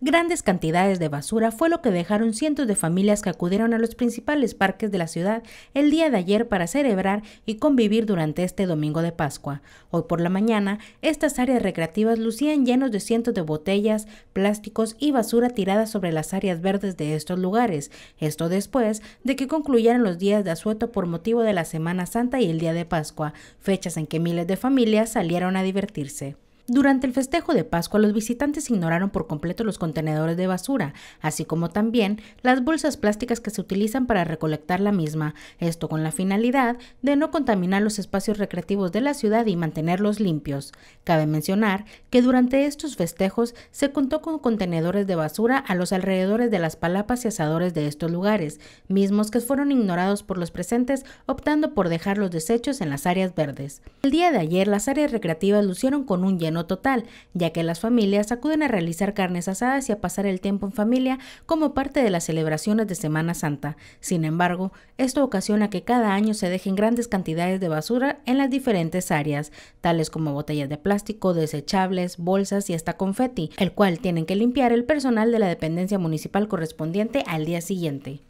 Grandes cantidades de basura fue lo que dejaron cientos de familias que acudieron a los principales parques de la ciudad el día de ayer para celebrar y convivir durante este domingo de Pascua. Hoy por la mañana, estas áreas recreativas lucían llenos de cientos de botellas, plásticos y basura tiradas sobre las áreas verdes de estos lugares, esto después de que concluyeran los días de asueto por motivo de la Semana Santa y el día de Pascua, fechas en que miles de familias salieron a divertirse. Durante el festejo de Pascua, los visitantes ignoraron por completo los contenedores de basura, así como también las bolsas plásticas que se utilizan para recolectar la misma, esto con la finalidad de no contaminar los espacios recreativos de la ciudad y mantenerlos limpios. Cabe mencionar que durante estos festejos se contó con contenedores de basura a los alrededores de las palapas y asadores de estos lugares, mismos que fueron ignorados por los presentes optando por dejar los desechos en las áreas verdes. El día de ayer las áreas recreativas lucieron con un lleno total, ya que las familias acuden a realizar carnes asadas y a pasar el tiempo en familia como parte de las celebraciones de Semana Santa. Sin embargo, esto ocasiona que cada año se dejen grandes cantidades de basura en las diferentes áreas, tales como botellas de plástico, desechables, bolsas y hasta confeti, el cual tienen que limpiar el personal de la dependencia municipal correspondiente al día siguiente.